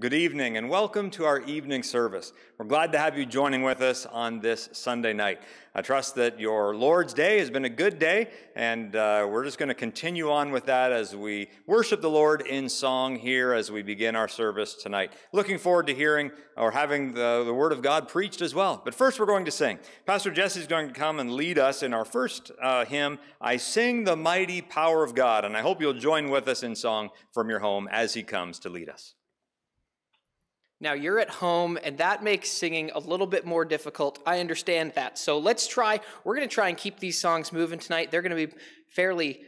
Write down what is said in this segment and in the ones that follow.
Good evening and welcome to our evening service. We're glad to have you joining with us on this Sunday night. I trust that your Lord's Day has been a good day, and uh, we're just going to continue on with that as we worship the Lord in song here as we begin our service tonight. Looking forward to hearing or having the, the Word of God preached as well. But first, we're going to sing. Pastor Jesse is going to come and lead us in our first uh, hymn, I Sing the Mighty Power of God. And I hope you'll join with us in song from your home as he comes to lead us. Now you're at home, and that makes singing a little bit more difficult. I understand that. So let's try. We're going to try and keep these songs moving tonight. They're going to be fairly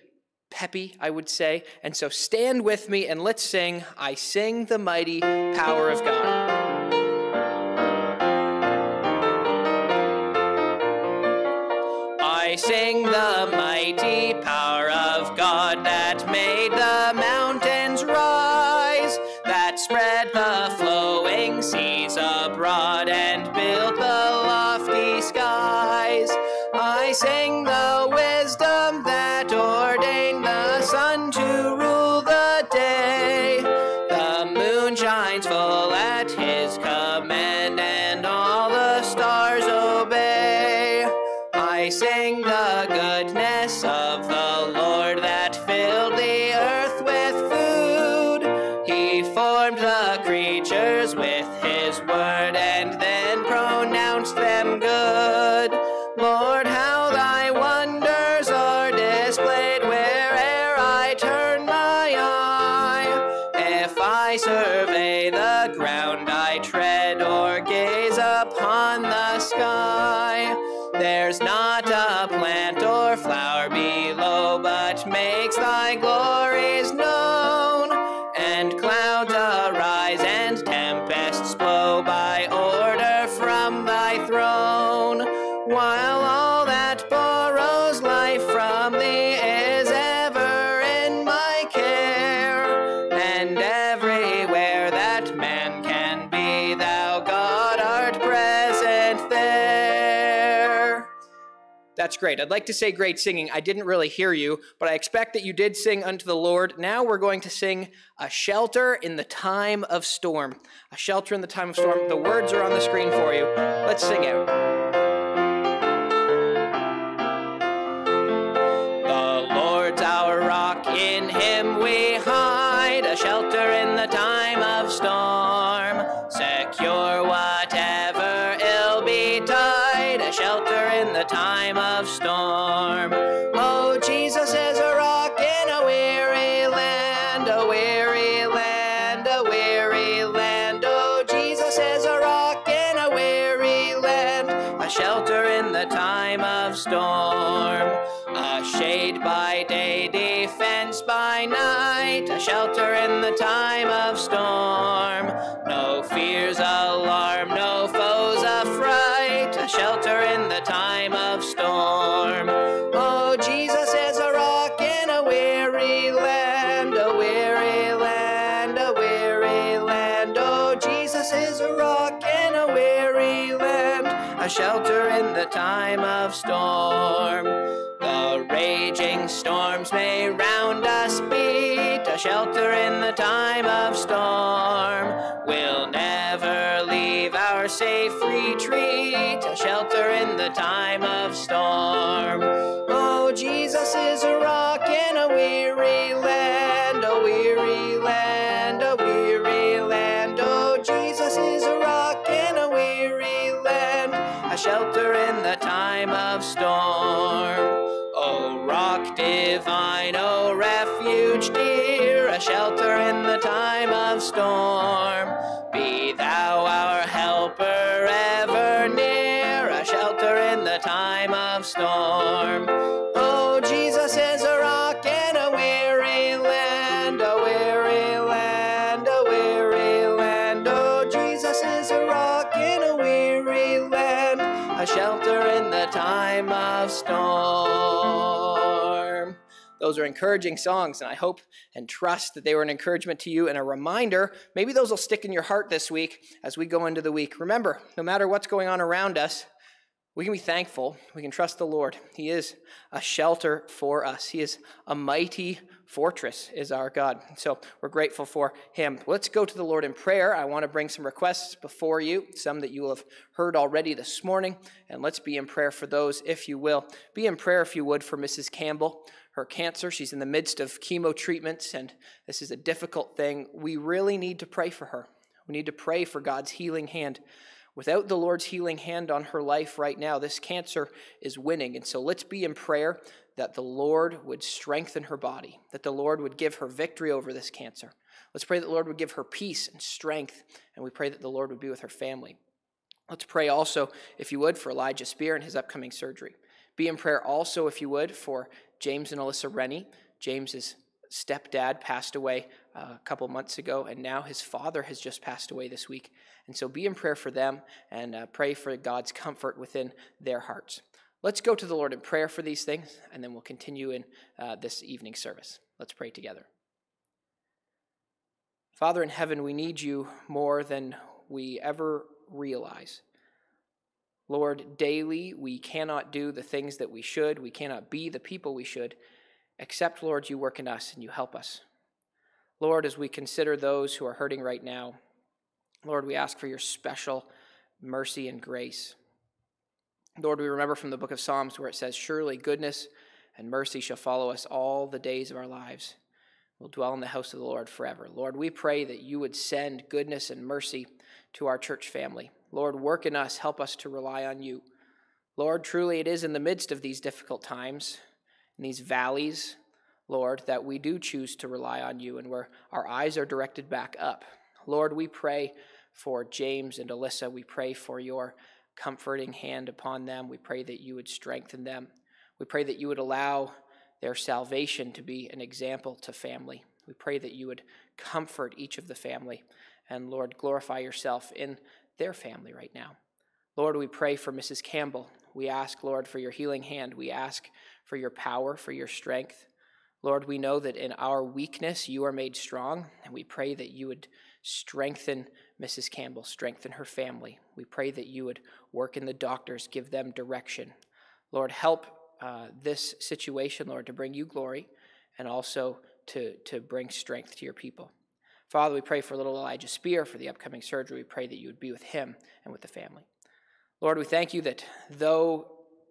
peppy, I would say. And so stand with me and let's sing I Sing the Mighty Power of God. I sing the mighty formed the creatures with his word, and then great. I'd like to say great singing. I didn't really hear you, but I expect that you did sing unto the Lord. Now we're going to sing A Shelter in the Time of Storm. A Shelter in the Time of Storm. The words are on the screen for you. Let's sing it. shelter in the time of storm. No fears alarm. time of storm. We'll never leave our safe retreat, a shelter in the time of storm. shelter in the time of storm. Be thou our helper ever near, a shelter in the time of storm. Oh, Jesus is a rock in a weary land, a weary land, a weary land. Oh, Jesus is a rock in a weary land, a shelter in the time of storm. Those are encouraging songs, and I hope and trust that they were an encouragement to you and a reminder. Maybe those will stick in your heart this week as we go into the week. Remember, no matter what's going on around us, we can be thankful. We can trust the Lord. He is a shelter for us. He is a mighty fortress, is our God. So we're grateful for Him. Let's go to the Lord in prayer. I want to bring some requests before you, some that you will have heard already this morning. And let's be in prayer for those, if you will. Be in prayer, if you would, for Mrs. Campbell her cancer. She's in the midst of chemo treatments, and this is a difficult thing. We really need to pray for her. We need to pray for God's healing hand. Without the Lord's healing hand on her life right now, this cancer is winning. And so let's be in prayer that the Lord would strengthen her body, that the Lord would give her victory over this cancer. Let's pray that the Lord would give her peace and strength, and we pray that the Lord would be with her family. Let's pray also, if you would, for Elijah Spear and his upcoming surgery. Be in prayer also, if you would, for James and Alyssa Rennie. James's stepdad passed away uh, a couple months ago, and now his father has just passed away this week. And so be in prayer for them and uh, pray for God's comfort within their hearts. Let's go to the Lord in prayer for these things, and then we'll continue in uh, this evening service. Let's pray together. Father in heaven, we need you more than we ever realize. Lord, daily we cannot do the things that we should. We cannot be the people we should, except, Lord, you work in us and you help us. Lord, as we consider those who are hurting right now, Lord, we ask for your special mercy and grace. Lord, we remember from the book of Psalms where it says, Surely goodness and mercy shall follow us all the days of our lives. We'll dwell in the house of the Lord forever. Lord, we pray that you would send goodness and mercy to our church family. Lord, work in us, help us to rely on you. Lord, truly it is in the midst of these difficult times, in these valleys, Lord, that we do choose to rely on you and where our eyes are directed back up. Lord, we pray for James and Alyssa. We pray for your comforting hand upon them. We pray that you would strengthen them. We pray that you would allow their salvation to be an example to family. We pray that you would comfort each of the family. And Lord, glorify yourself in their family right now. Lord, we pray for Mrs. Campbell. We ask, Lord, for your healing hand. We ask for your power, for your strength. Lord, we know that in our weakness you are made strong, and we pray that you would strengthen Mrs. Campbell, strengthen her family. We pray that you would work in the doctors, give them direction. Lord, help uh, this situation, Lord, to bring you glory and also to, to bring strength to your people. Father, we pray for little Elijah Spear for the upcoming surgery. We pray that you would be with him and with the family. Lord, we thank you that though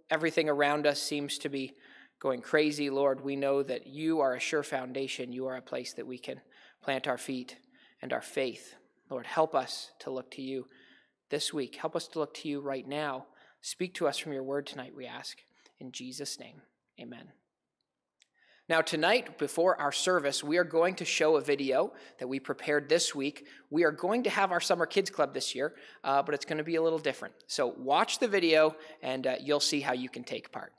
everything around us seems to be going crazy, Lord, we know that you are a sure foundation. You are a place that we can plant our feet and our faith. Lord, help us to look to you this week. Help us to look to you right now. Speak to us from your word tonight, we ask. In Jesus' name, amen. Now, tonight, before our service, we are going to show a video that we prepared this week. We are going to have our Summer Kids Club this year, uh, but it's going to be a little different. So, watch the video, and uh, you'll see how you can take part.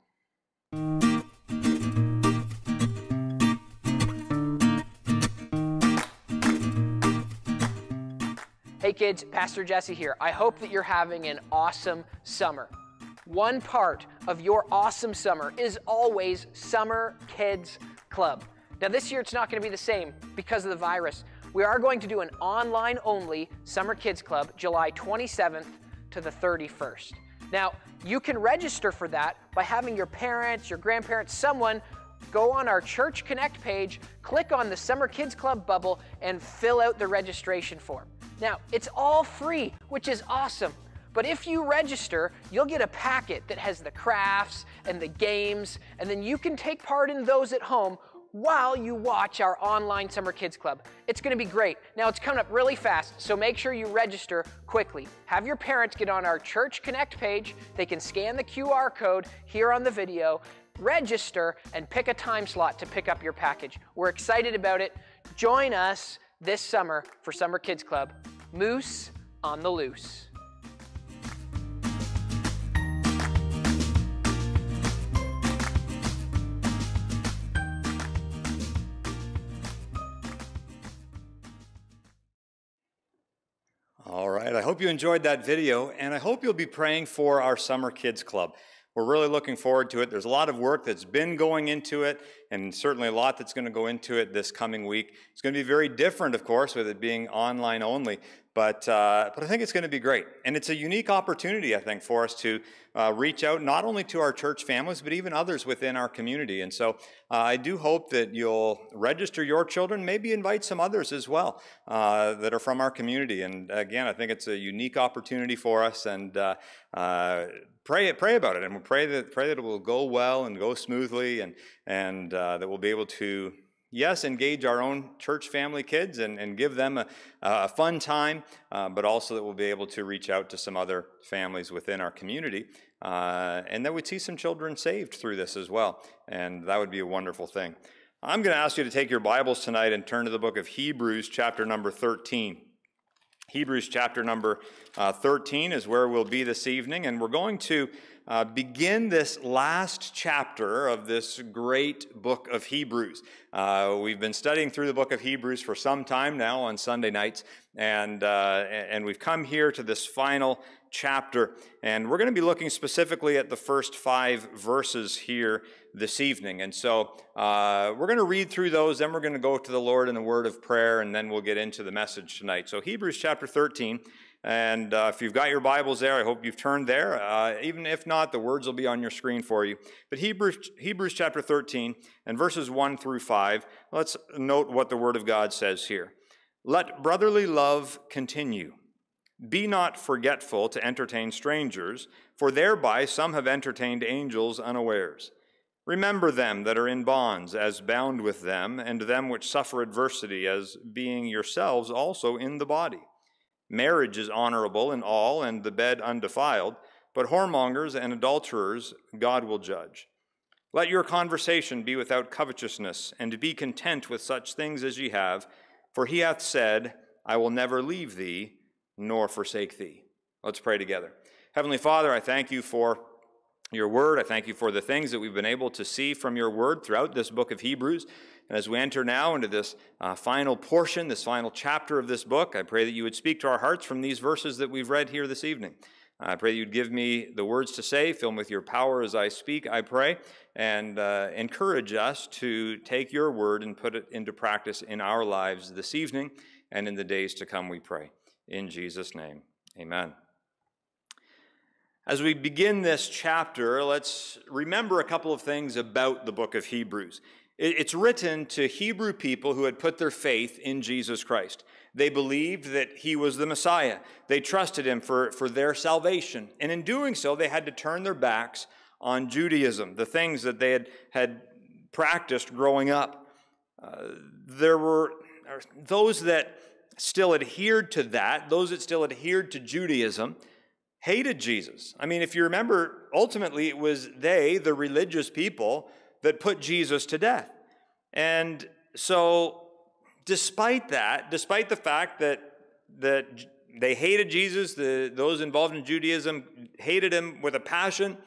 Hey kids, Pastor Jesse here. I hope that you're having an awesome summer. One part of your awesome summer is always Summer Kids Club. Now, this year it's not going to be the same because of the virus. We are going to do an online only Summer Kids Club July 27th to the 31st. Now, you can register for that by having your parents, your grandparents, someone go on our Church Connect page, click on the Summer Kids Club bubble, and fill out the registration form. Now, it's all free, which is awesome. But if you register, you'll get a packet that has the crafts and the games, and then you can take part in those at home while you watch our online Summer Kids Club. It's gonna be great. Now it's coming up really fast, so make sure you register quickly. Have your parents get on our Church Connect page. They can scan the QR code here on the video, register, and pick a time slot to pick up your package. We're excited about it. Join us this summer for Summer Kids Club. Moose on the Loose. hope you enjoyed that video, and I hope you'll be praying for our Summer Kids Club. We're really looking forward to it. There's a lot of work that's been going into it, and certainly a lot that's going to go into it this coming week. It's going to be very different, of course, with it being online only, but, uh, but I think it's going to be great. And it's a unique opportunity, I think, for us to uh, reach out not only to our church families, but even others within our community. And so uh, I do hope that you'll register your children, maybe invite some others as well uh, that are from our community. And again, I think it's a unique opportunity for us. And uh, uh, pray, pray about it. And we'll pray that, pray that it will go well and go smoothly and, and that we'll be able to yes, engage our own church family kids and, and give them a, a fun time, uh, but also that we'll be able to reach out to some other families within our community. Uh, and that we'd see some children saved through this as well. And that would be a wonderful thing. I'm going to ask you to take your Bibles tonight and turn to the book of Hebrews, chapter number 13. Hebrews chapter number uh, 13 is where we'll be this evening, and we're going to uh, begin this last chapter of this great book of Hebrews. Uh, we've been studying through the book of Hebrews for some time now on Sunday nights, and, uh, and we've come here to this final chapter. And we're going to be looking specifically at the first five verses here this evening. And so uh, we're going to read through those, then we're going to go to the Lord in the word of prayer, and then we'll get into the message tonight. So, Hebrews chapter 13, and uh, if you've got your Bibles there, I hope you've turned there. Uh, even if not, the words will be on your screen for you. But Hebrews, Hebrews chapter 13 and verses 1 through 5, let's note what the Word of God says here. Let brotherly love continue. Be not forgetful to entertain strangers, for thereby some have entertained angels unawares. Remember them that are in bonds as bound with them, and them which suffer adversity as being yourselves also in the body Marriage is honorable in all, and the bed undefiled, but whoremongers and adulterers God will judge. Let your conversation be without covetousness, and be content with such things as ye have, for he hath said, I will never leave thee nor forsake thee. Let's pray together. Heavenly Father, I thank you for your word. I thank you for the things that we've been able to see from your word throughout this book of Hebrews. And as we enter now into this uh, final portion, this final chapter of this book, I pray that you would speak to our hearts from these verses that we've read here this evening. I pray that you'd give me the words to say, fill me with your power as I speak, I pray, and uh, encourage us to take your word and put it into practice in our lives this evening and in the days to come, we pray. In Jesus' name, amen. As we begin this chapter, let's remember a couple of things about the book of Hebrews. It's written to Hebrew people who had put their faith in Jesus Christ. They believed that he was the Messiah. They trusted him for, for their salvation. And in doing so, they had to turn their backs on Judaism, the things that they had, had practiced growing up. Uh, there were those that still adhered to that, those that still adhered to Judaism, hated Jesus. I mean, if you remember, ultimately it was they, the religious people, that put Jesus to death. And so, despite that, despite the fact that, that they hated Jesus, the, those involved in Judaism hated him with a passion,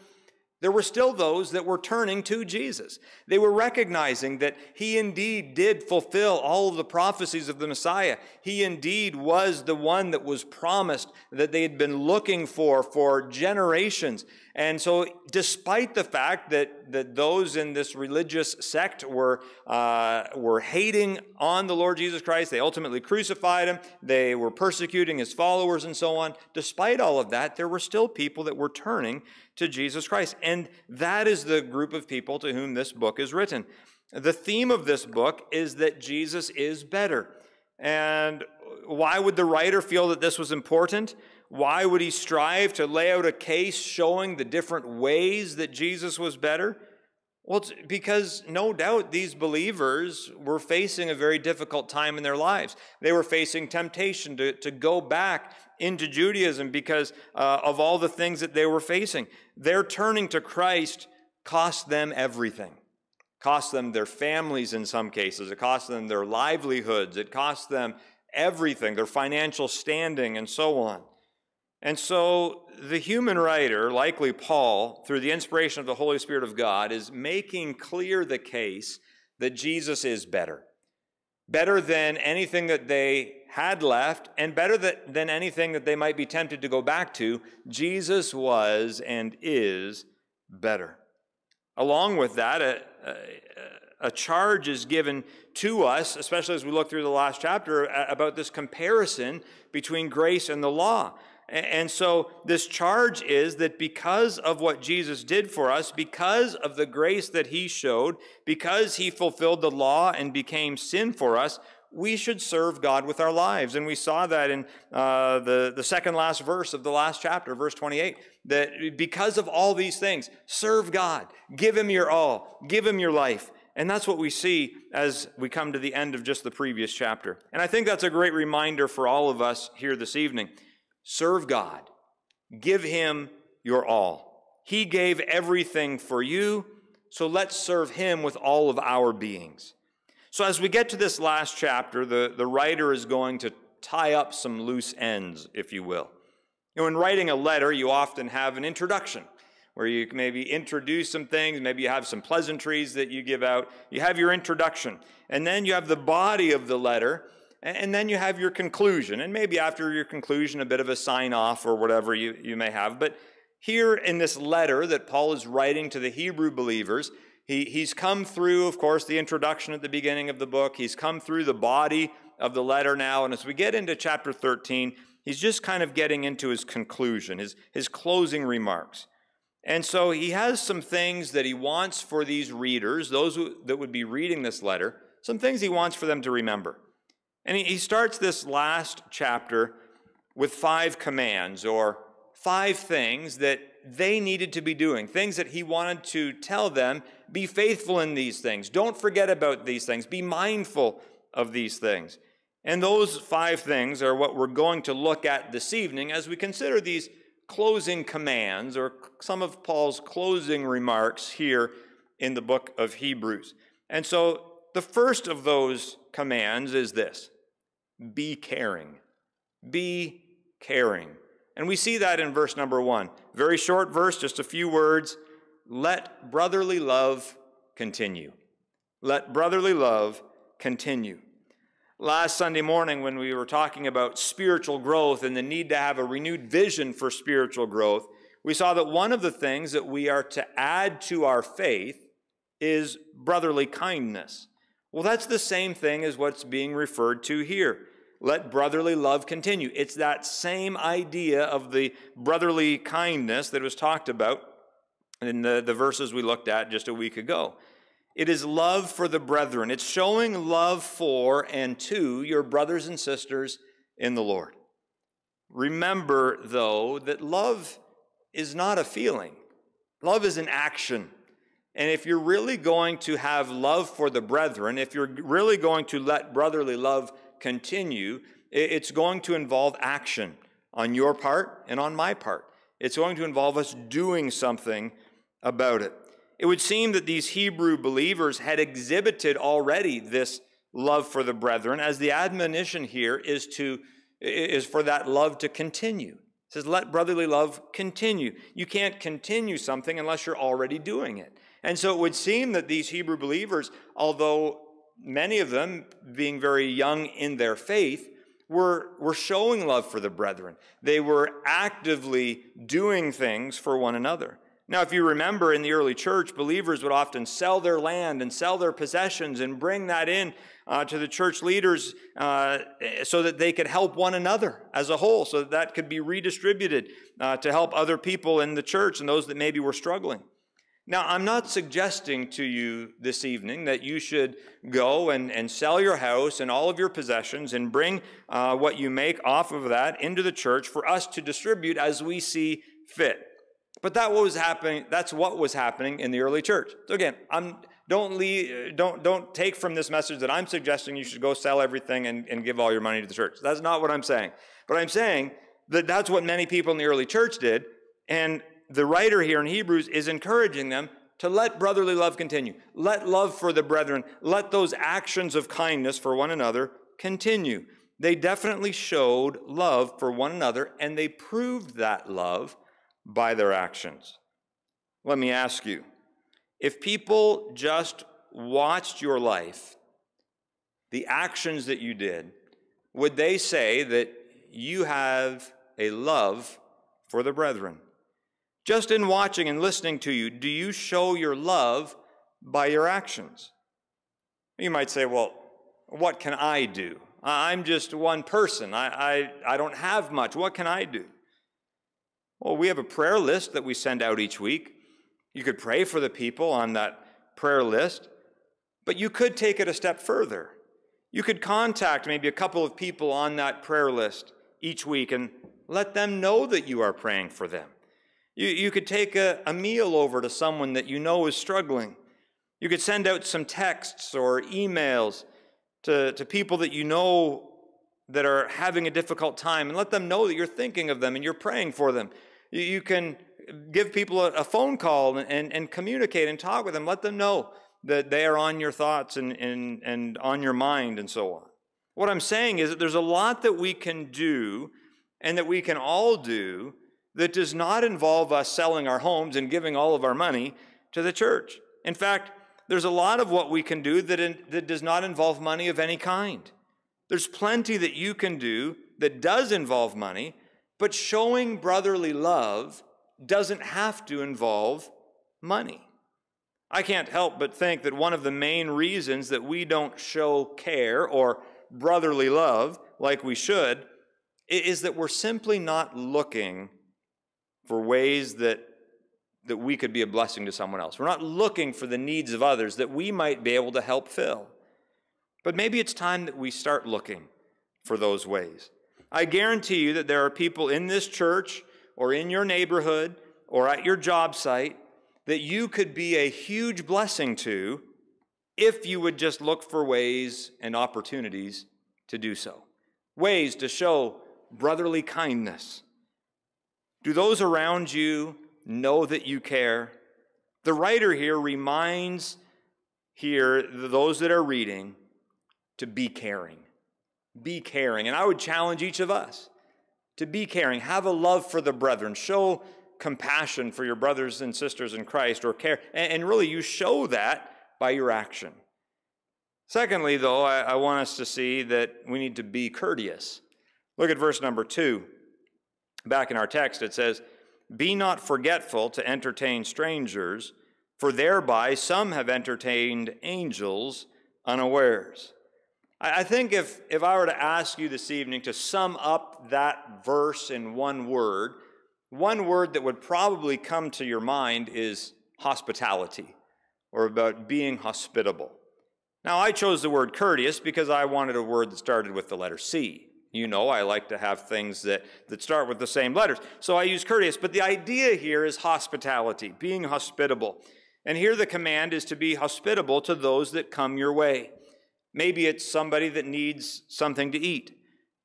there were still those that were turning to Jesus. They were recognizing that he indeed did fulfill all of the prophecies of the Messiah. He indeed was the one that was promised that they had been looking for for generations. And so, despite the fact that, that those in this religious sect were, uh, were hating on the Lord Jesus Christ, they ultimately crucified him, they were persecuting his followers, and so on, despite all of that, there were still people that were turning to Jesus Christ. And that is the group of people to whom this book is written. The theme of this book is that Jesus is better. And why would the writer feel that this was important? Why would he strive to lay out a case showing the different ways that Jesus was better? Well, it's because no doubt these believers were facing a very difficult time in their lives. They were facing temptation to, to go back into Judaism because uh, of all the things that they were facing. Their turning to Christ cost them everything. Cost them their families in some cases. It cost them their livelihoods. It cost them everything, their financial standing, and so on. And so the human writer, likely Paul, through the inspiration of the Holy Spirit of God, is making clear the case that Jesus is better. Better than anything that they had left, and better that, than anything that they might be tempted to go back to. Jesus was and is better. Along with that, a, a, a charge is given to us, especially as we look through the last chapter, about this comparison between grace and the law and so this charge is that because of what Jesus did for us, because of the grace that he showed, because he fulfilled the law and became sin for us, we should serve God with our lives. And we saw that in uh, the, the second last verse of the last chapter, verse 28, that because of all these things, serve God, give Him your all, give Him your life. And that's what we see as we come to the end of just the previous chapter. And I think that's a great reminder for all of us here this evening. Serve God. Give Him your all. He gave everything for you, so let's serve Him with all of our beings. So, as we get to this last chapter, the, the writer is going to tie up some loose ends, if you will. You know, in writing a letter, you often have an introduction where you maybe introduce some things, maybe you have some pleasantries that you give out. You have your introduction, and then you have the body of the letter and then you have your conclusion. And maybe after your conclusion, a bit of a sign off or whatever you, you may have. But here in this letter that Paul is writing to the Hebrew believers, he, he's come through, of course, the introduction at the beginning of the book. He's come through the body of the letter now. And as we get into chapter 13, he's just kind of getting into his conclusion, his, his closing remarks. And so he has some things that he wants for these readers, those who, that would be reading this letter, some things he wants for them to remember. And he, starts this last chapter with five commands or five things that they needed to be doing, things that he wanted to tell them be faithful in these things, don't forget about these things, be mindful of these things. And those five things are what we're going to look at this evening as we consider these closing commands or some of Paul's closing remarks here in the book of Hebrews. And so the first of those commands is this be caring. Be caring. And we see that in verse number one. Very short verse, just a few words. Let brotherly love continue. Let brotherly love continue. Last Sunday morning, when we were talking about spiritual growth and the need to have a renewed vision for spiritual growth, we saw that one of the things that we are to add to our faith is brotherly kindness. Well, that's the same thing as what's being referred to here let brotherly love continue. It's that same idea of the brotherly kindness that was talked about in the, the verses we looked at just a week ago. It is love for the brethren. It's showing love for and to your brothers and sisters in the Lord. Remember, though, that love is not a feeling, love is an action. And if you're really going to have love for the brethren, if you're really going to let brotherly love continue, it's going to involve action on your part and on my part. It's going to involve us doing something about it. It would seem that these Hebrew believers had exhibited already this love for the brethren, as the admonition here is to is for that love to continue. It says, let brotherly love continue. You can't continue something unless you're already doing it. And so it would seem that these Hebrew believers, although many of them, being very young in their faith, were, were showing love for the brethren. They were actively doing things for one another. Now, if you remember in the early church, believers would often sell their land and sell their possessions and bring that in uh, to the church leaders uh, so that they could help one another as a whole, so that that could be redistributed uh, to help other people in the church and those that maybe were struggling. Now, I'm not suggesting to you this evening that you should go and, and sell your house and all of your possessions and bring uh, what you make off of that into the church for us to distribute as we see fit. But that was happening. That's what was happening in the early church. So again, I'm, don't leave, don't don't take from this message that I'm suggesting you should go sell everything and, and give all your money to the church. That's not what I'm saying. But I'm saying that that's what many people in the early church did, and the writer here in Hebrews is encouraging them to let brotherly love continue. Let love for the brethren, let those actions of kindness for one another continue. They definitely showed love for one another and they proved that love by their actions. Let me ask you if people just watched your life, the actions that you did, would they say that you have a love for the brethren? Just in watching and listening to you, do you show your love by your actions? You might say, well, what can I do? I'm just one person. I, I, I don't have much. What can I do? Well, we have a prayer list that we send out each week. You could pray for the people on that prayer list, but you could take it a step further. You could contact maybe a couple of people on that prayer list each week and let them know that you are praying for them. You, you could take a, a meal over to someone that you know is struggling. You could send out some texts or emails to, to people that you know that are having a difficult time and let them know that you're thinking of them and you're praying for them. You, you can give people a, a phone call and, and, and, communicate and talk with them. Let them know that they are on your thoughts and, and, and on your mind and so on. What I'm saying is that there's a lot that we can do and that we can all do that does not involve us selling our homes and giving all of our money to the church. In fact, there's a lot of what we can do that, in, that does not involve money of any kind. There's plenty that you can do that does involve money, but showing brotherly love doesn't have to involve money. I can't help but think that one of the main reasons that we don't show care or brotherly love like we should is that we're simply not looking for ways that that we could be a blessing to someone else. We're not looking for the needs of others that we might be able to help fill. But maybe it's time that we start looking for those ways. I guarantee you that there are people in this church or in your neighborhood or at your job site that you could be a huge blessing to if you would just look for ways and opportunities to do so. Ways to show brotherly kindness do those around you know that you care? The writer here reminds here those that are reading to be caring. Be caring. And I would challenge each of us to be caring. Have a love for the brethren. Show compassion for your brothers and sisters in Christ or care. And, really, you show that by your action. Secondly, though, I, I want us to see that we need to be courteous. Look at verse number two back in our text, it says, Be not forgetful to entertain strangers, for thereby some have entertained angels unawares. I think if, if I were to ask you this evening to sum up that verse in one word, one word that would probably come to your mind is hospitality or about being hospitable. Now, I chose the word courteous because I wanted a word that started with the letter C. You know, I like to have things that, that start with the same letters. So I use courteous, but the idea here is hospitality, being hospitable. And here the command is to be hospitable to those that come your way. Maybe it's somebody that needs something to eat.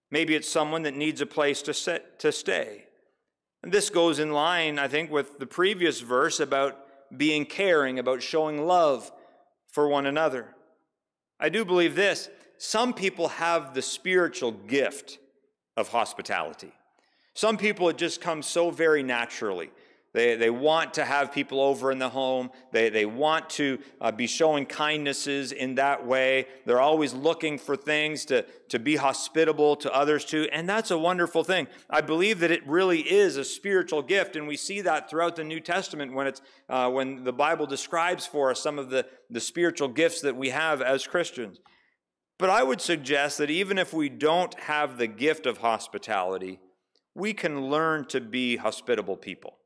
Maybe it's someone that needs a place to, set, to stay. And this goes in line, I think, with the previous verse about being caring, about showing love for one another. I do believe this some people have the spiritual gift of hospitality. Some people, it just comes so very naturally. They, they want to have people over in the home. They, they want to uh, be showing kindnesses in that way. They're always looking for things to, to be hospitable to others too. And that's a wonderful thing. I believe that it really is a spiritual gift. And we see that throughout the New Testament when, it's, uh, when the Bible describes for us some of the, the spiritual gifts that we have as Christians. But I would suggest that even if we don't have the gift of hospitality, we can learn to be hospitable people.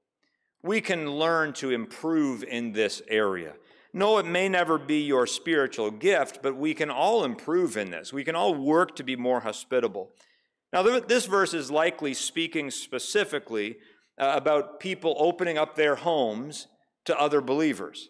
We can learn to improve in this area. No, it may never be your spiritual gift, but we can all improve in this. We can all work to be more hospitable. Now, this verse is likely speaking specifically uh, about people opening up their homes to other believers.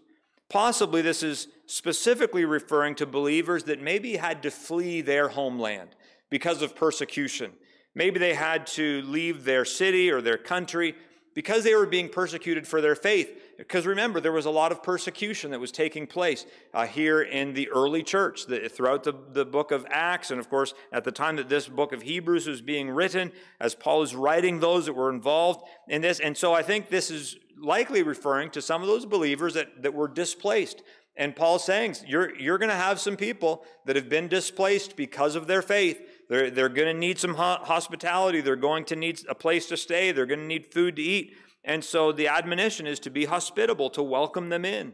Possibly this is specifically referring to believers that maybe had to flee their homeland because of persecution. Maybe they had to leave their city or their country because they were being persecuted for their faith because remember, there was a lot of persecution that was taking place uh, here in the early church the, throughout the, the book of Acts. And of course, at the time that this book of Hebrews was being written, as Paul is writing those that were involved in this. And so I think this is likely referring to some of those believers that, that were displaced. And Paul's saying, you're, you're going to have some people that have been displaced because of their faith. They're, they're going to need some hospitality. They're going to need a place to stay. They're going to need food to eat. And so the admonition is to be hospitable, to welcome them in.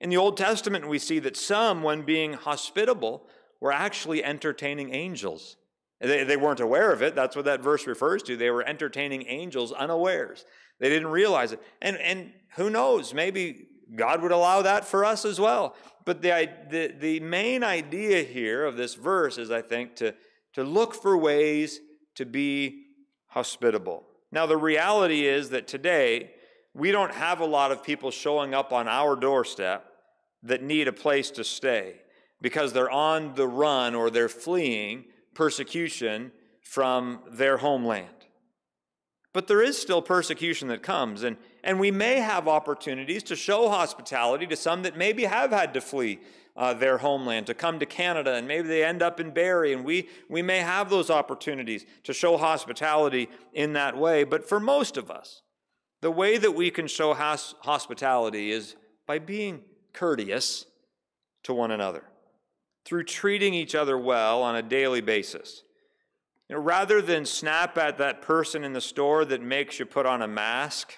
In the Old Testament, we see that some, when being hospitable, were actually entertaining angels. They, they weren't aware of it. That's what that verse refers to. They were entertaining angels unawares. They didn't realize it. And, and who knows? Maybe God would allow that for us as well. But the, the, the main idea here of this verse is, I think, to, to look for ways to be hospitable. Now, the reality is that today, we don't have a lot of people showing up on our doorstep that need a place to stay because they're on the run or they're fleeing persecution from their homeland. But there is still persecution that comes, and, and we may have opportunities to show hospitality to some that maybe have had to flee uh, their homeland, to come to Canada, and maybe they end up in Barrie, and we, we may have those opportunities to show hospitality in that way. But for most of us, the way that we can show hospitality is by being courteous to one another, through treating each other well on a daily basis. You know, rather than snap at that person in the store that makes you put on a mask,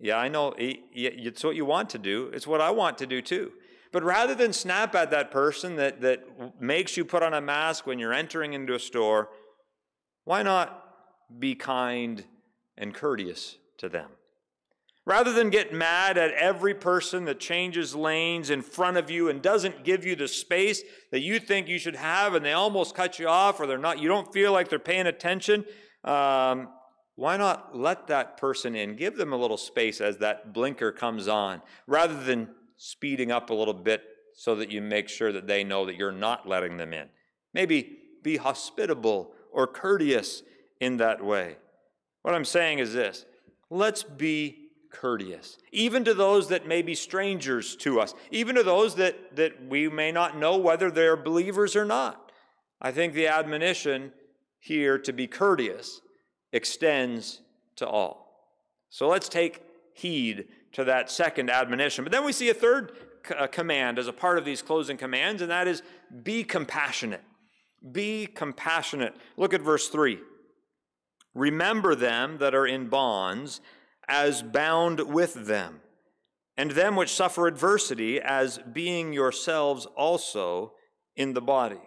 yeah, I know it's what you want to do. It's what I want to do too. But rather than snap at that person that, that makes you put on a mask when you're entering into a store, why not be kind and courteous to them? Rather than get mad at every person that changes lanes in front of you and doesn't give you the space that you think you should have and they almost cut you off or they're not, you don't feel like they're paying attention, um, why not let that person in? Give them a little space as that blinker comes on rather than speeding up a little bit so that you make sure that they know that you're not letting them in. Maybe be hospitable or courteous in that way. What I'm saying is this let's be courteous, even to those that may be strangers to us, even to those that, that we may not know whether they're believers or not. I think the admonition here to be courteous extends to all. So let's take heed to that second admonition. But then we see a third c- uh, command as a part of these closing commands, and that is be compassionate. Be compassionate. Look at verse 3. Remember them that are in bonds as bound with them, and them which suffer adversity as being yourselves also in the body.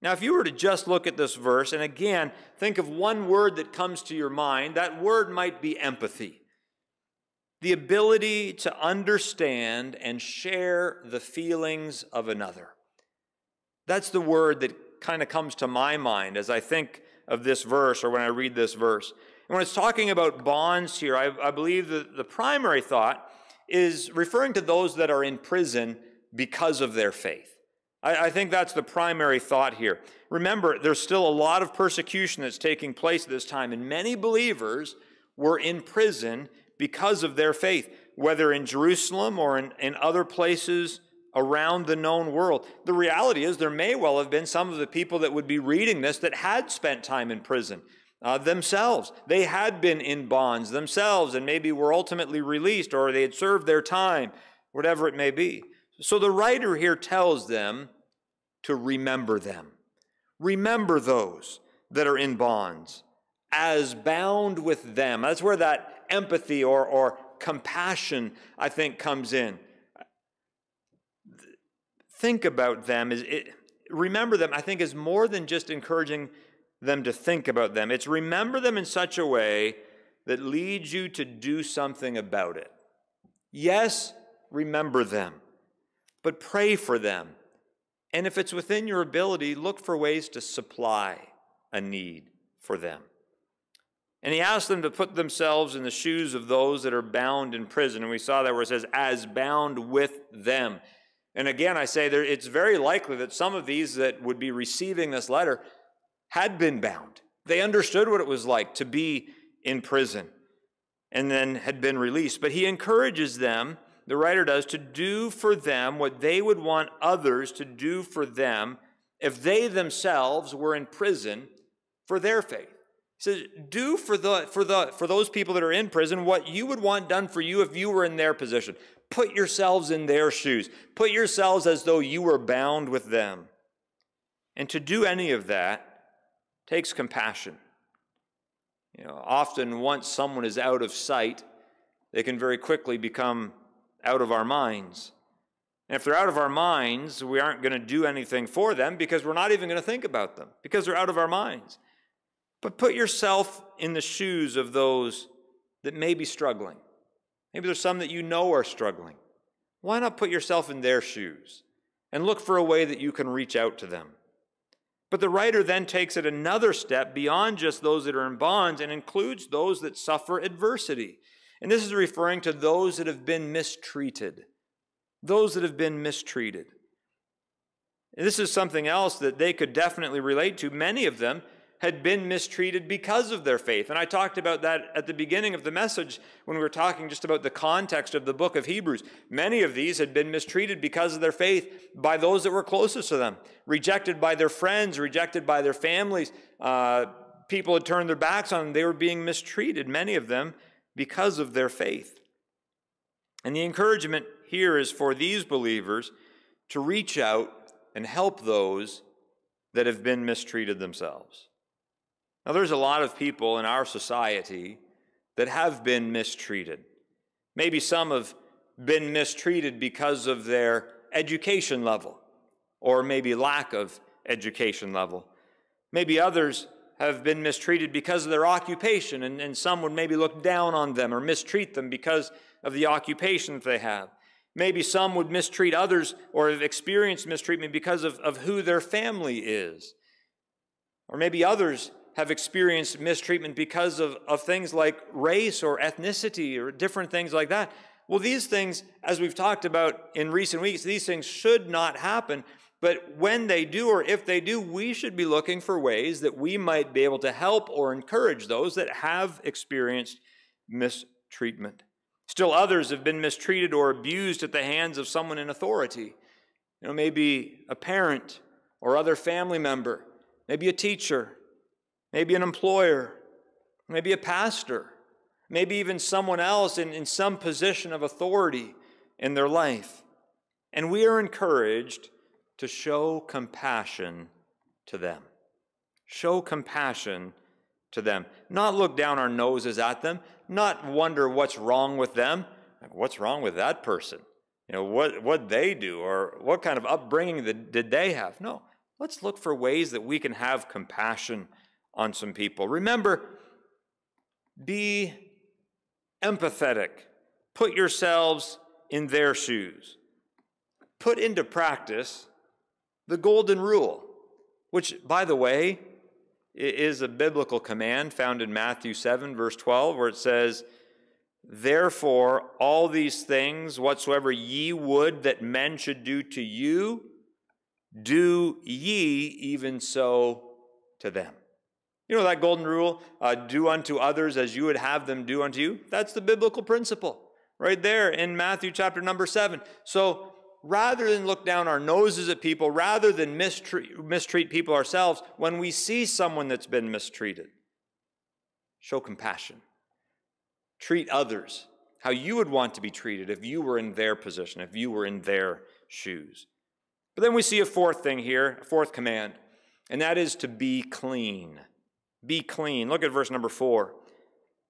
Now, if you were to just look at this verse, and again, think of one word that comes to your mind, that word might be empathy the ability to understand and share the feelings of another. That's the word that kind of comes to my mind as I think of this verse or when I read this verse. And when it's talking about bonds here, I, I believe that the primary thought is referring to those that are in prison because of their faith. I, I think that's the primary thought here. Remember, there's still a lot of persecution that's taking place at this time, and many believers were in prison because of their faith, whether in Jerusalem or in, in other places around the known world. The reality is, there may well have been some of the people that would be reading this that had spent time in prison. Uh, themselves. They had been in bonds themselves and maybe were ultimately released or they had served their time, whatever it may be. So the writer here tells them to remember them. Remember those that are in bonds as bound with them. That's where that empathy or, or compassion, I think, comes in. Think about them. Is it, remember them, I think, is more than just encouraging them to think about them. It's remember them in such a way that leads you to do something about it. Yes, remember them, but pray for them. And if it's within your ability, look for ways to supply a need for them. And he asked them to put themselves in the shoes of those that are bound in prison. And we saw that where it says, as bound with them. And again, I say there, it's very likely that some of these that would be receiving this letter had been bound. They understood what it was like to be in prison and then had been released. But he encourages them, the writer does, to do for them what they would want others to do for them if they themselves were in prison for their faith says, do for the for the for those people that are in prison what you would want done for you if you were in their position. Put yourselves in their shoes. Put yourselves as though you were bound with them. And to do any of that takes compassion. You know, often once someone is out of sight, they can very quickly become out of our minds. And if they're out of our minds, we aren't going to do anything for them because we're not even going to think about them because they're out of our minds. But put yourself in the shoes of those that may be struggling. Maybe there's some that you know are struggling. Why not put yourself in their shoes and look for a way that you can reach out to them? But the writer then takes it another step beyond just those that are in bonds and includes those that suffer adversity. And this is referring to those that have been mistreated. Those that have been mistreated. And this is something else that they could definitely relate to. Many of them had been mistreated because of their faith. And I talked about that at the beginning of the message when we were talking just about the context of the book of Hebrews. Many of these had been mistreated because of their faith by those that were closest to them, rejected by their friends, rejected by their families. Uh, people had turned their backs on them. They were being mistreated, many of them, because of their faith. And the encouragement here is for these believers to reach out and help those that have been mistreated themselves. Now, there's a lot of people in our society that have been mistreated. Maybe some have been mistreated because of their education level, or maybe lack of education level. Maybe others have been mistreated because of their occupation, and, and some would maybe look down on them or mistreat them because of the occupation that they have. Maybe some would mistreat others or have experienced mistreatment because of, of who their family is. Or maybe others have experienced mistreatment because of, of things like race or ethnicity or different things like that. Well, these things, as we've talked about in recent weeks, these things should not happen. But when they do, or if they do, we should be looking for ways that we might be able to help or encourage those that have experienced mistreatment. Still, others have been mistreated or abused at the hands of someone in authority. You know, maybe a parent or other family member, maybe a teacher, maybe an employer, maybe a pastor, maybe even someone else in, in some position of authority in their life. And we are encouraged to show compassion to them. Show compassion to them. Not look down our noses at them, not wonder what's wrong with them. what's wrong with that person? You know, what, what they do or what kind of upbringing did they have? No, let's look for ways that we can have compassion on some people. Remember, be empathetic. Put yourselves in their shoes. Put into practice the golden rule, which, by the way, is a biblical command found in Matthew 7, verse 12, where it says, Therefore, all these things whatsoever ye would that men should do to you, do ye even so to them. You know that golden rule, uh, do unto others as you would have them do unto you? That's the biblical principle right there in Matthew chapter number seven. So rather than look down our noses at people, rather than mistreat, mistreat people ourselves, when we see someone that's been mistreated, show compassion. Treat others how you would want to be treated if you were in their position, if you were in their shoes. But then we see a fourth thing here, a fourth command, and that is to be clean. Be clean. Look at verse number four.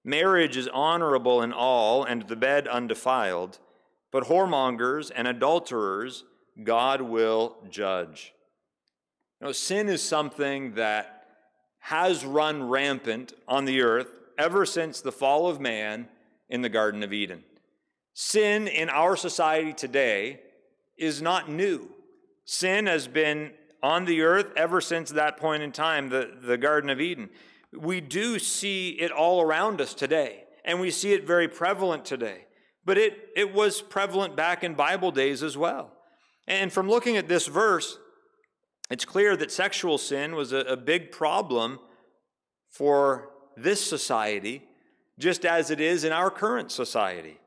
Marriage is honorable in all, and the bed undefiled, but whoremongers and adulterers God will judge. You know, sin is something that has run rampant on the earth ever since the fall of man in the Garden of Eden. Sin in our society today is not new. Sin has been on the earth ever since that point in time, the, the Garden of Eden. We do see it all around us today, and we see it very prevalent today. But it, it was prevalent back in Bible days as well. And from looking at this verse, it's clear that sexual sin was a, a big problem for this society, just as it is in our current society.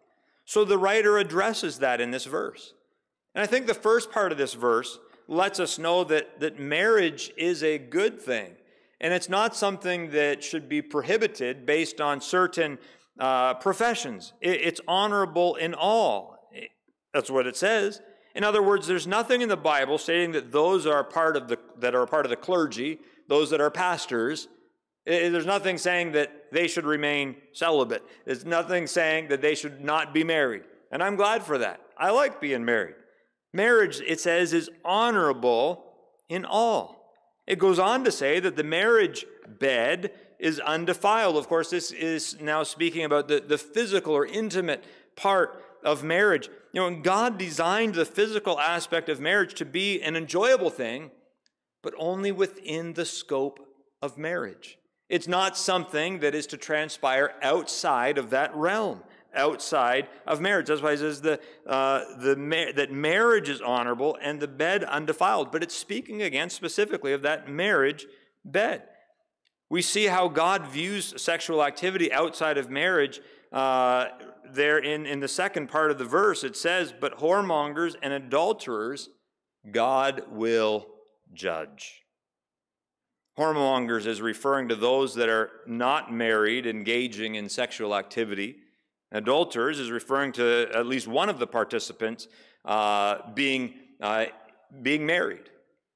So the writer addresses that in this verse. And I think the first part of this verse lets us know that, that marriage is a good thing. And it's not something that should be prohibited based on certain uh, professions. It, it's honorable in all. that's what it says. In other words, there's nothing in the Bible stating that those are part of the, that are part of the clergy, those that are pastors, it, there's nothing saying that they should remain celibate. There's nothing saying that they should not be married. And I'm glad for that. I like being married. Marriage, it says, is honorable in all. It goes on to say that the marriage bed is undefiled. Of course, this is now speaking about the, the physical or intimate part of marriage. You know, God designed the physical aspect of marriage to be an enjoyable thing, but only within the scope of marriage. It's not something that is to transpire outside of that realm outside of marriage. That's why he says the, uh, the that marriage is honorable and the bed undefiled. But it's speaking again specifically of that marriage bed. We see how God views sexual activity outside of marriage uh, there in, in the second part of the verse. It says, But whoremongers and adulterers God will judge. Whoremongers is referring to those that are not married, engaging in sexual activity. Adulterers is referring to at least one of the participants uh, being, uh, being married.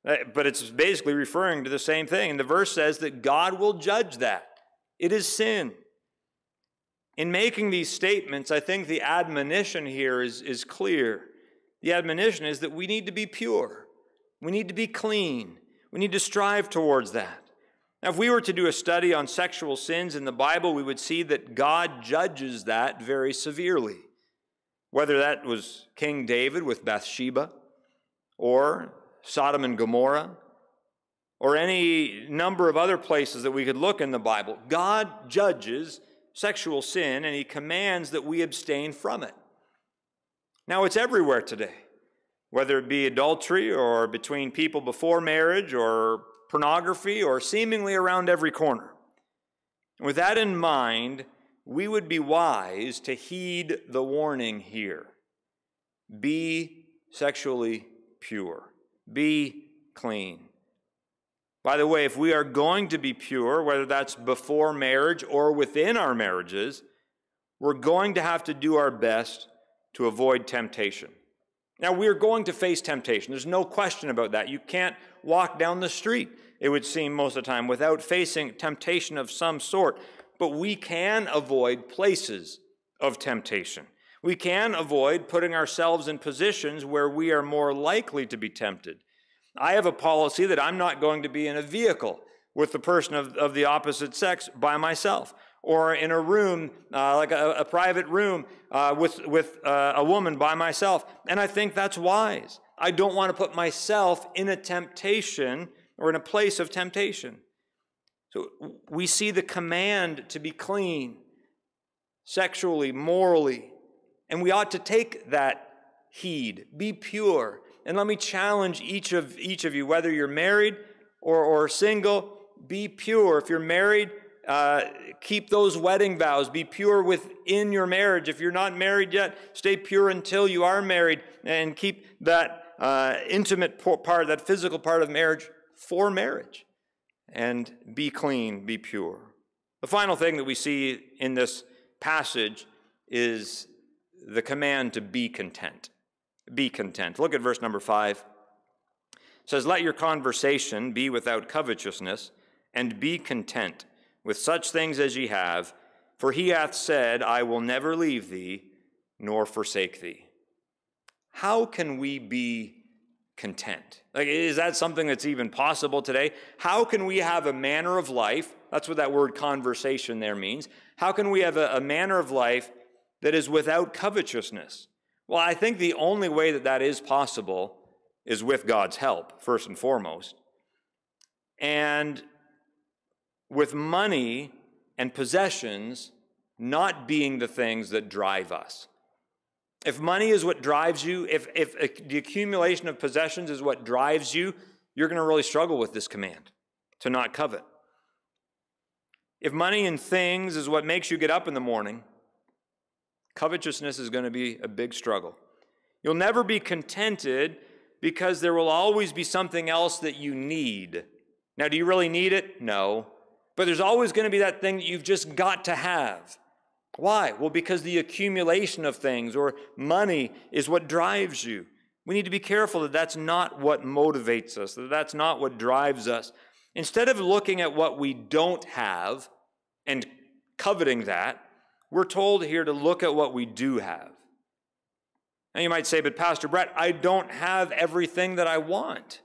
Uh, but it's basically referring to the same thing. And the verse says that God will judge that. It is sin. In making these statements, I think the admonition here is, is clear. The admonition is that we need to be pure, we need to be clean, we need to strive towards that. Now, if we were to do a study on sexual sins in the Bible, we would see that God judges that very severely. Whether that was King David with Bathsheba, or Sodom and Gomorrah, or any number of other places that we could look in the Bible, God judges sexual sin and He commands that we abstain from it. Now, it's everywhere today, whether it be adultery or between people before marriage or pornography or seemingly around every corner. with that in mind, we would be wise to heed the warning here be sexually pure, be clean. By the way, if we are going to be pure, whether that's before marriage or within our marriages, we're going to have to do our best to avoid temptation. Now, we are going to face temptation. There's no question about that. You can't walk down the street, it would seem most of the time, without facing temptation of some sort. But we can avoid places of temptation. We can avoid putting ourselves in positions where we are more likely to be tempted. I have a policy that I'm not going to be in a vehicle with the person of, of the opposite sex by myself or in a room, uh, like a, a, private room uh, with, with uh, a woman by myself. And I think that's wise. I don't want to put myself in a temptation or in a place of temptation. So we see the command to be clean sexually, morally, and we ought to take that heed. Be pure. And let me challenge each of each of you, whether you're married or, or single, be pure. If you're married, uh, keep those wedding vows. Be pure within your marriage. If you're not married yet, stay pure until you are married and keep that uh, intimate part, that physical part of marriage for marriage. And be clean, be pure. The final thing that we see in this passage is the command to be content. Be content. Look at verse number five. It says, Let your conversation be without covetousness and be content with such things as ye have, for he hath said, I will never leave thee nor forsake thee. How can we be content? Like, is that something that's even possible today? How can we have a manner of life? That's what that word conversation there means. How can we have a, a manner of life that is without covetousness? Well, I think the only way that that is possible is with God's help, first and foremost. And with money and possessions not being the things that drive us. If money is what drives you, if, if the accumulation of possessions is what drives you, you're going to really struggle with this command to not covet. If money and things is what makes you get up in the morning, covetousness is going to be a big struggle. You'll never be contented because there will always be something else that you need. Now, do you really need it? No. But there's always going to be that thing that you've just got to have. Why? Well, because the accumulation of things or money is what drives you. We need to be careful that that's not what motivates us, that that's not what drives us. Instead of looking at what we don't have and coveting that, we're told here to look at what we do have. Now you might say, but Pastor Brett, I don't have everything that I want.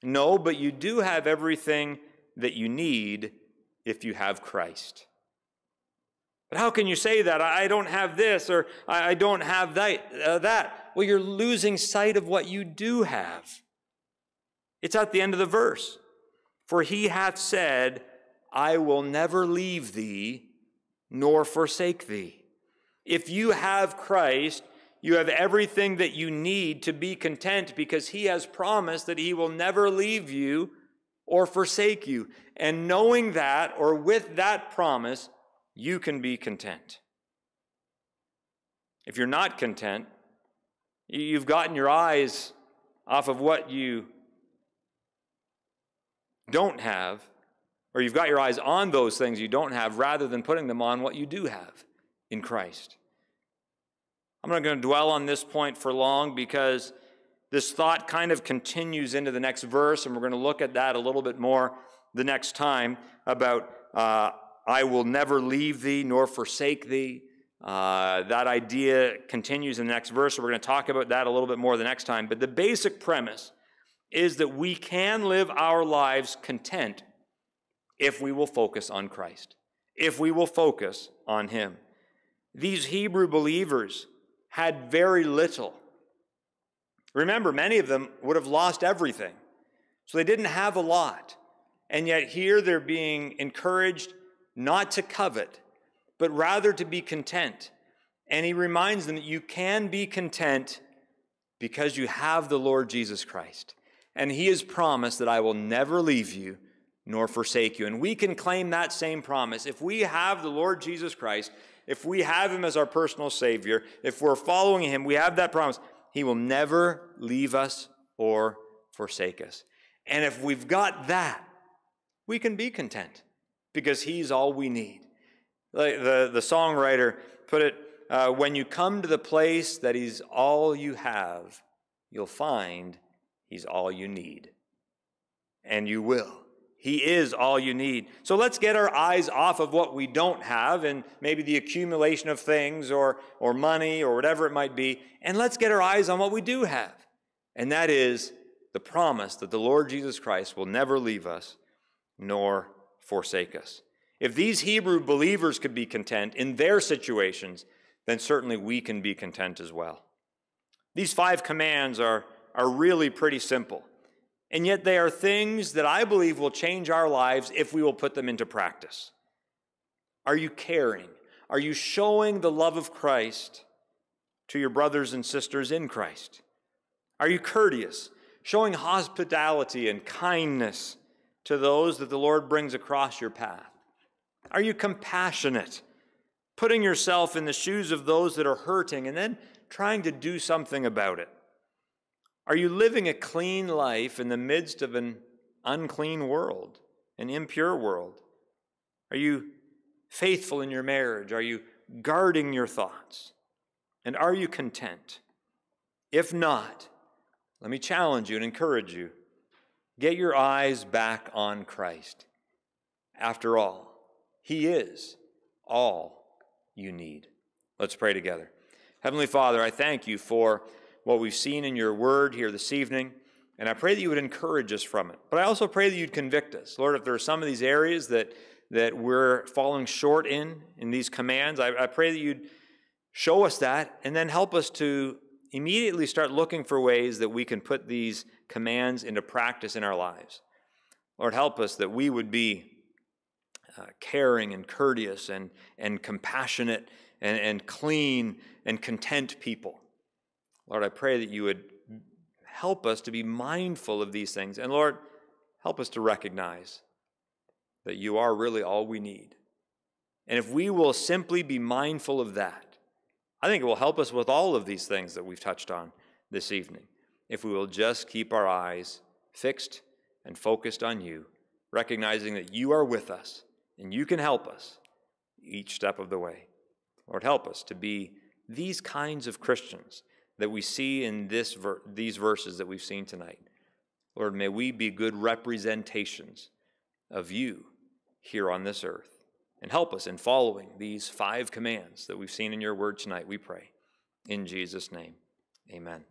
No, but you do have everything that you need if you have Christ. But how can you say that? I don't have this or I don't have uh, that. Well, you're losing sight of what you do have. It's at the end of the verse. For he hath said, I will never leave thee nor forsake thee. If you have Christ, you have everything that you need to be content because he has promised that he will never leave you or forsake you. And knowing that, or with that promise, you can be content. If you're not content, you've gotten your eyes off of what you don't have, or you've got your eyes on those things you don't have rather than putting them on what you do have in Christ. I'm not going to dwell on this point for long because this thought kind of continues into the next verse, and we're going to look at that a little bit more the next time about uh, I will never leave thee nor forsake thee. Uh, that idea continues in the next verse. So we're going to talk about that a little bit more the next time. But the basic premise is that we can live our lives content if we will focus on Christ, if we will focus on Him. These Hebrew believers had very little Remember, many of them would have lost everything. So they didn't have a lot. And yet here they're being encouraged not to covet, but rather to be content. And he reminds them that you can be content because you have the Lord Jesus Christ. And he has promised that I will never leave you nor forsake you. And we can claim that same promise. If we have the Lord Jesus Christ, if we have him as our personal Savior, if we're following him, we have that promise. He will never leave us or forsake us. And if we've got that, we can be content because He's all we need. The, the, the songwriter put it uh, when you come to the place that He's all you have, you'll find He's all you need. And you will. He is all you need. So let's get our eyes off of what we don't have and maybe the accumulation of things or, or money or whatever it might be, and let's get our eyes on what we do have. And that is the promise that the Lord Jesus Christ will never leave us nor forsake us. If these Hebrew believers could be content in their situations, then certainly we can be content as well. These five commands are, are really pretty simple. And yet, they are things that I believe will change our lives if we will put them into practice. Are you caring? Are you showing the love of Christ to your brothers and sisters in Christ? Are you courteous, showing hospitality and kindness to those that the Lord brings across your path? Are you compassionate, putting yourself in the shoes of those that are hurting and then trying to do something about it? Are you living a clean life in the midst of an unclean world, an impure world? Are you faithful in your marriage? Are you guarding your thoughts? And are you content? If not, let me challenge you and encourage you. Get your eyes back on Christ. After all, He is all you need. Let's pray together. Heavenly Father, I thank you for what we've seen in your word here this evening. And I pray that you would encourage us from it. But I also pray that you'd convict us. Lord, if there are some of these areas that, that we're falling short in, in these commands, I, I pray that you'd show us that and then help us to immediately start looking for ways that we can put these commands into practice in our lives. Lord, help us that we would be uh, caring and courteous and, and compassionate and, and clean and content people. Lord, I pray that you would help us to be mindful of these things. And Lord, help us to recognize that you are really all we need. And if we will simply be mindful of that, I think it will help us with all of these things that we've touched on this evening. If we will just keep our eyes fixed and focused on you, recognizing that you are with us and you can help us each step of the way. Lord, help us to be these kinds of Christians that we see in this ver- these verses that we've seen tonight. Lord, may we be good representations of you here on this earth. And help us in following these five commands that we've seen in your word tonight, we pray. In Jesus' name, amen.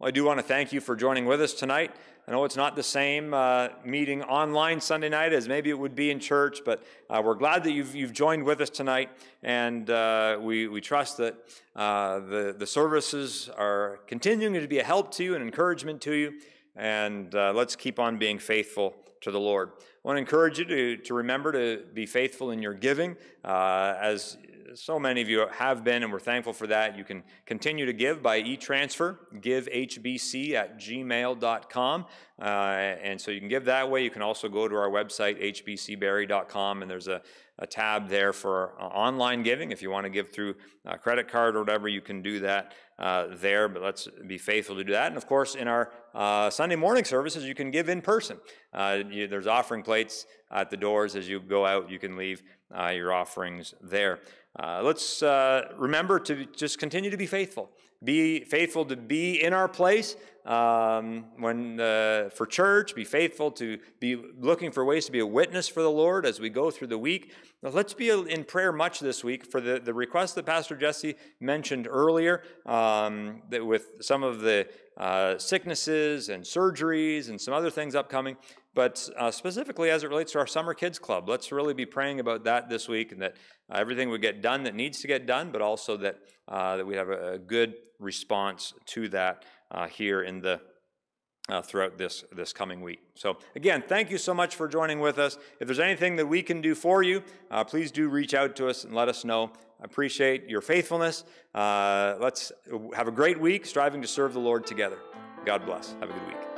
Well, I do want to thank you for joining with us tonight. I know it's not the same uh, meeting online Sunday night as maybe it would be in church, but uh, we're glad that you've, you've joined with us tonight, and uh, we, we trust that uh, the, the services are continuing to be a help to you and encouragement to you, and uh, let's keep on being faithful to the Lord. I want to encourage you to, to remember to be faithful in your giving uh, as so many of you have been, and we're thankful for that. You can continue to give by e transfer, givehbc at gmail.com. Uh, and so you can give that way. You can also go to our website, hbcberry.com, and there's a, a tab there for uh, online giving. If you want to give through uh, credit card or whatever, you can do that uh, there. But let's be faithful to do that. And of course, in our uh, Sunday morning services, you can give in person. Uh, you, there's offering plates at the doors as you go out. You can leave uh, your offerings there. Uh, let's uh, remember to just continue to be faithful. Be faithful to be in our place um, when uh, for church. Be faithful to be looking for ways to be a witness for the Lord as we go through the week. Now, let's be in prayer much this week for the, the request that Pastor Jesse mentioned earlier um, that with some of the uh, sicknesses and surgeries and some other things upcoming. But uh, specifically as it relates to our Summer Kids Club, let's really be praying about that this week and that uh, everything would get done that needs to get done, but also that, uh, that we have a, a, good response to that uh, here in the uh, throughout this, this coming week. So again, thank you so much for joining with us. If there's anything that we can do for you, uh, please do reach out to us and let us know. Appreciate your faithfulness. let's have a great week, striving to serve the Lord together. God bless. Have a good week.